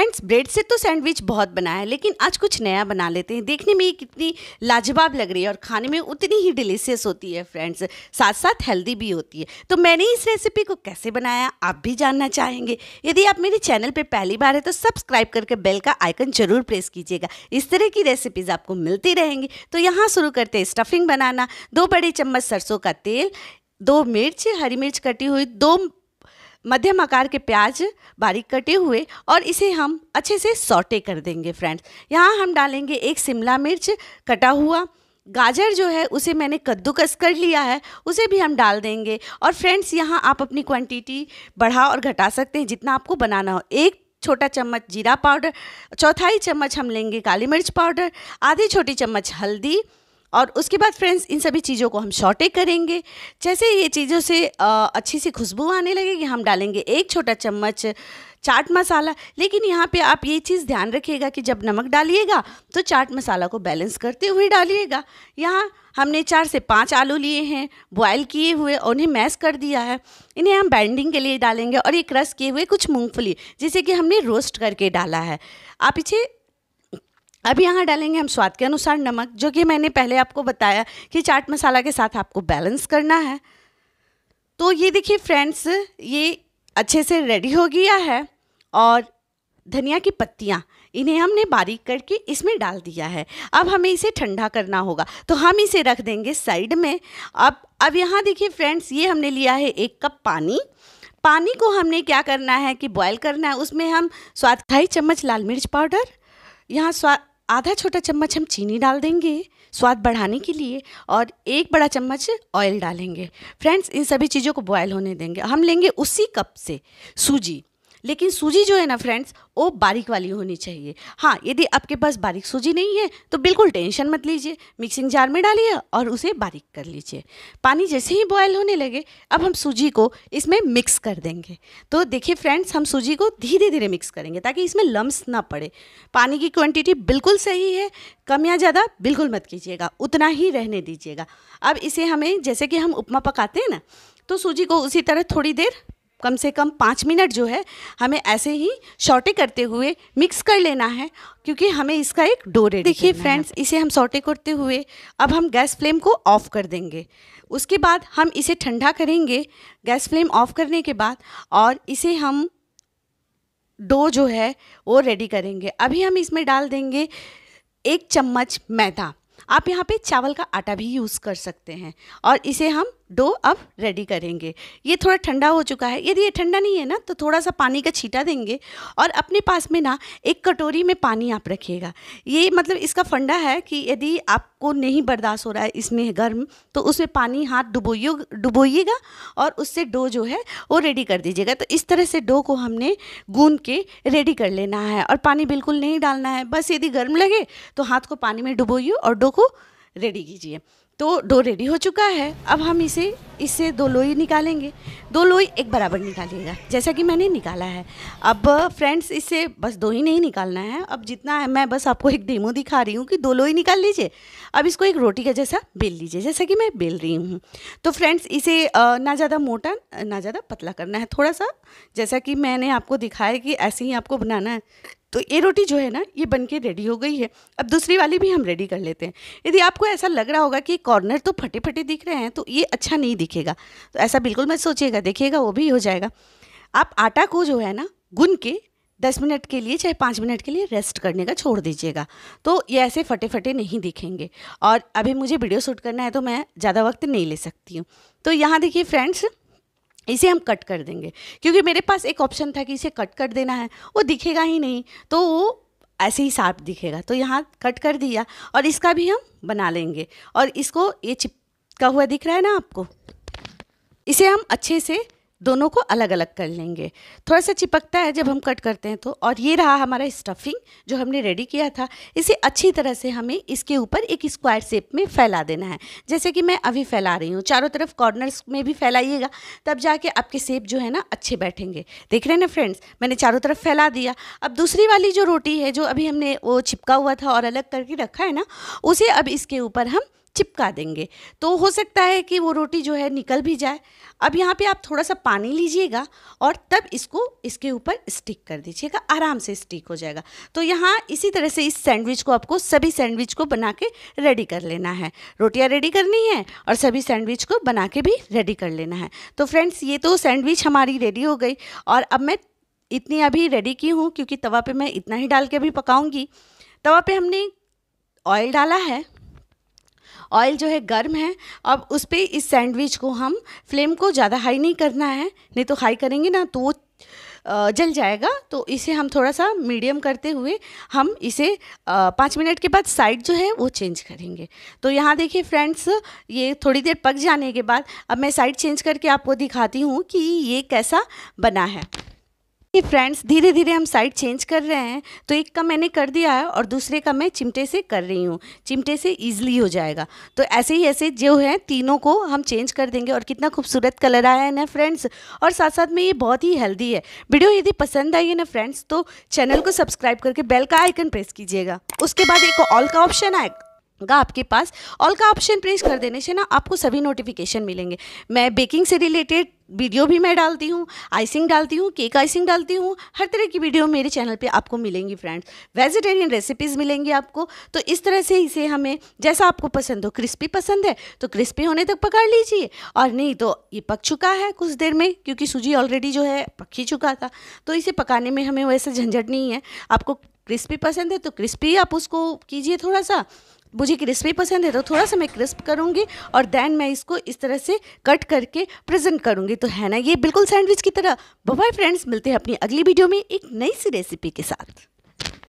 friends bread से तो sandwich बहुत बना है लेकिन आज कुछ नया बना लेते हैं देखने में ये कितनी लाजवाब लग रही है और खाने में उतनी ही डिलीशियस होती है फ्रेंड्स साथ साथ हेल्दी भी होती है तो मैंने इस रेसिपी को कैसे बनाया आप भी जानना चाहेंगे यदि आप मेरे चैनल पर पहली बार है तो सब्सक्राइब करके बेल का आइकन जरूर प्रेस कीजिएगा इस तरह की रेसिपीज़ आपको मिलती रहेंगी तो यहाँ शुरू करते हैं स्टफिंग बनाना दो बड़े चम्मच सरसों का तेल दो मिर्च हरी मिर्च कटी हुई दो मध्यम आकार के प्याज बारीक कटे हुए और इसे हम अच्छे से सौटे कर देंगे फ्रेंड्स यहाँ हम डालेंगे एक शिमला मिर्च कटा हुआ गाजर जो है उसे मैंने कद्दूकस कर लिया है उसे भी हम डाल देंगे और फ्रेंड्स यहाँ आप अपनी क्वांटिटी बढ़ा और घटा सकते हैं जितना आपको बनाना हो एक छोटा चम्मच जीरा पाउडर चौथाई चम्मच हम लेंगे काली मिर्च पाउडर आधी छोटी चम्मच हल्दी और उसके बाद फ्रेंड्स इन सभी चीज़ों को हम शॉर्टे करेंगे जैसे ये चीज़ों से अच्छी सी खुशबू आने लगेगी हम डालेंगे एक छोटा चम्मच चाट मसाला लेकिन यहाँ पे आप ये चीज़ ध्यान रखिएगा कि जब नमक डालिएगा तो चाट मसाला को बैलेंस करते हुए डालिएगा यहाँ हमने चार से पाँच आलू लिए हैं बॉयल किए हुए और उन्हें मैश कर दिया है इन्हें हम बैंडिंग के लिए डालेंगे और ये क्रश किए हुए कुछ मूँगफली जिसे कि हमने रोस्ट करके डाला है आप इसे अब यहाँ डालेंगे हम स्वाद के अनुसार नमक जो कि मैंने पहले आपको बताया कि चाट मसाला के साथ आपको बैलेंस करना है तो ये देखिए फ्रेंड्स ये अच्छे से रेडी हो गया है और धनिया की पत्तियाँ इन्हें हमने बारीक करके इसमें डाल दिया है अब हमें इसे ठंडा करना होगा तो हम इसे रख देंगे साइड में अब अब यहाँ देखिए फ्रेंड्स ये हमने लिया है एक कप पानी पानी को हमने क्या करना है कि बॉयल करना है उसमें हम स्वाद ढाई चम्मच लाल मिर्च पाउडर यहाँ स्वाद आधा छोटा चम्मच हम चीनी डाल देंगे स्वाद बढ़ाने के लिए और एक बड़ा चम्मच ऑयल डालेंगे फ्रेंड्स इन सभी चीज़ों को बॉयल होने देंगे हम लेंगे उसी कप से सूजी लेकिन सूजी जो है ना फ्रेंड्स वो बारीक वाली होनी चाहिए हाँ यदि आपके पास बारीक सूजी नहीं है तो बिल्कुल टेंशन मत लीजिए मिक्सिंग जार में डालिए और उसे बारीक कर लीजिए पानी जैसे ही बॉयल होने लगे अब हम सूजी को इसमें मिक्स कर देंगे तो देखिए फ्रेंड्स हम सूजी को धीरे धीरे मिक्स करेंगे ताकि इसमें लम्ब ना पड़े पानी की क्वान्टिटी बिल्कुल सही है कम या ज़्यादा बिल्कुल मत कीजिएगा उतना ही रहने दीजिएगा अब इसे हमें जैसे कि हम उपमा पकाते हैं ना तो सूजी को उसी तरह थोड़ी देर कम से कम पाँच मिनट जो है हमें ऐसे ही शॉर्टे करते हुए मिक्स कर लेना है क्योंकि हमें इसका एक डो रेडी देखिए फ्रेंड्स इसे हम शॉर्टे करते हुए अब हम गैस फ्लेम को ऑफ़ कर देंगे उसके बाद हम इसे ठंडा करेंगे गैस फ्लेम ऑफ़ करने के बाद और इसे हम डो जो है वो रेडी करेंगे अभी हम इसमें डाल देंगे एक चम्मच मैदा आप यहाँ पे चावल का आटा भी यूज़ कर सकते हैं और इसे हम डो अब रेडी करेंगे ये थोड़ा ठंडा हो चुका है यदि ये ठंडा नहीं है ना तो थोड़ा सा पानी का छीटा देंगे और अपने पास में ना एक कटोरी में पानी आप रखिएगा ये मतलब इसका फंडा है कि यदि आपको नहीं बर्दाश्त हो रहा है इसमें गर्म तो उसमें पानी हाथ डुबोइयो डुबोइएगा और उससे डो जो है वो रेडी कर दीजिएगा तो इस तरह से डो को हमने गूंद के रेडी कर लेना है और पानी बिल्कुल नहीं डालना है बस यदि गर्म लगे तो हाथ को पानी में डुबोइए और डो को रेडी कीजिए तो डो रेडी हो चुका है अब हम इसे इससे दो लोई निकालेंगे दो लोई एक बराबर निकालिएगा जैसा कि मैंने निकाला है अब फ्रेंड्स इससे बस दो ही नहीं निकालना है अब जितना है मैं बस आपको एक डेमो दिखा रही हूँ कि दो लोई निकाल लीजिए अब इसको एक रोटी का जैसा बेल लीजिए जैसा कि मैं बेल रही हूँ तो फ्रेंड्स इसे ना ज़्यादा मोटा ना ज़्यादा पतला करना है थोड़ा सा जैसा कि मैंने आपको दिखाया कि ऐसे ही आपको बनाना है तो ये रोटी जो है ना ये बन के रेडी हो गई है अब दूसरी वाली भी हम रेडी कर लेते हैं यदि आपको ऐसा लग रहा होगा कि कॉर्नर तो फटे फटे दिख रहे हैं तो ये अच्छा नहीं दिखेगा तो ऐसा बिल्कुल मत सोचिएगा देखिएगा वो भी हो जाएगा आप आटा को जो है ना गुन के दस मिनट के लिए चाहे पाँच मिनट के लिए रेस्ट करने का छोड़ दीजिएगा तो ये ऐसे फटे फटे नहीं दिखेंगे और अभी मुझे वीडियो शूट करना है तो मैं ज़्यादा वक्त नहीं ले सकती हूँ तो यहाँ देखिए फ्रेंड्स इसे हम कट कर देंगे क्योंकि मेरे पास एक ऑप्शन था कि इसे कट कर देना है वो दिखेगा ही नहीं तो वो ऐसे ही साफ दिखेगा तो यहाँ कट कर दिया और इसका भी हम बना लेंगे और इसको ये चिपका हुआ दिख रहा है ना आपको इसे हम अच्छे से दोनों को अलग अलग कर लेंगे थोड़ा सा चिपकता है जब हम कट करते हैं तो और ये रहा हमारा स्टफिंग जो हमने रेडी किया था इसे अच्छी तरह से हमें इसके ऊपर एक स्क्वायर शेप में फैला देना है जैसे कि मैं अभी फैला रही हूँ चारों तरफ कॉर्नर्स में भी फैलाइएगा तब जाके आपके सेप जो है ना अच्छे बैठेंगे देख रहे हैं ना फ्रेंड्स मैंने चारों तरफ फैला दिया अब दूसरी वाली जो रोटी है जो अभी हमने वो छिपका हुआ था और अलग करके रखा है ना उसे अब इसके ऊपर हम चिपका देंगे तो हो सकता है कि वो रोटी जो है निकल भी जाए अब यहाँ पे आप थोड़ा सा पानी लीजिएगा और तब इसको इसके ऊपर स्टिक कर दीजिएगा आराम से स्टिक हो जाएगा तो यहाँ इसी तरह से इस सैंडविच को आपको सभी सैंडविच को बना के रेडी कर लेना है रोटियाँ रेडी करनी है और सभी सैंडविच को बना के भी रेडी कर लेना है तो फ्रेंड्स ये तो सैंडविच हमारी रेडी हो गई और अब मैं इतनी अभी रेडी की हूँ क्योंकि तवा पर मैं इतना ही डाल के अभी पकाऊंगी तवा पर हमने ऑयल डाला है ऑयल जो है गर्म है अब उस पर इस सैंडविच को हम फ्लेम को ज़्यादा हाई नहीं करना है नहीं तो हाई करेंगे ना तो वो जल जाएगा तो इसे हम थोड़ा सा मीडियम करते हुए हम इसे पाँच मिनट के बाद साइड जो है वो चेंज करेंगे तो यहाँ देखिए फ्रेंड्स ये थोड़ी देर पक जाने के बाद अब मैं साइड चेंज करके आपको दिखाती हूँ कि ये कैसा बना है फ्रेंड्स धीरे धीरे हम साइड चेंज कर रहे हैं तो एक का मैंने कर दिया है और दूसरे का मैं चिमटे से कर रही हूँ चिमटे से ईजिली हो जाएगा तो ऐसे ही ऐसे जो है तीनों को हम चेंज कर देंगे और कितना खूबसूरत कलर आया है ना फ्रेंड्स और साथ साथ में ये बहुत ही हेल्दी है वीडियो यदि पसंद आई है ना फ्रेंड्स तो चैनल को सब्सक्राइब करके बेल का आइकन प्रेस कीजिएगा उसके बाद एक ऑल का ऑप्शन आएगा गा आपके पास ऑल का ऑप्शन प्रेस कर देने से ना आपको सभी नोटिफिकेशन मिलेंगे मैं बेकिंग से रिलेटेड वीडियो भी मैं डालती हूँ आइसिंग डालती हूँ केक आइसिंग डालती हूँ हर तरह की वीडियो मेरे चैनल पे आपको मिलेंगी फ्रेंड्स वेजिटेरियन रेसिपीज़ मिलेंगी आपको तो इस तरह से इसे हमें जैसा आपको पसंद हो क्रिस्पी पसंद है तो क्रिस्पी होने तक पकड़ लीजिए और नहीं तो ये पक चुका है कुछ देर में क्योंकि सूजी ऑलरेडी जो है पक ही चुका था तो इसे पकाने में हमें वैसे झंझट नहीं है आपको क्रिस्पी पसंद है तो क्रिस्पी आप उसको कीजिए थोड़ा सा मुझे क्रिस्पी पसंद है तो थोड़ा सा मैं क्रिस्प करूँगी और देन मैं इसको इस तरह से कट करके प्रेजेंट करूँगी तो है ना ये बिल्कुल सैंडविच की तरह बाय फ्रेंड्स मिलते हैं अपनी अगली वीडियो में एक नई सी रेसिपी के साथ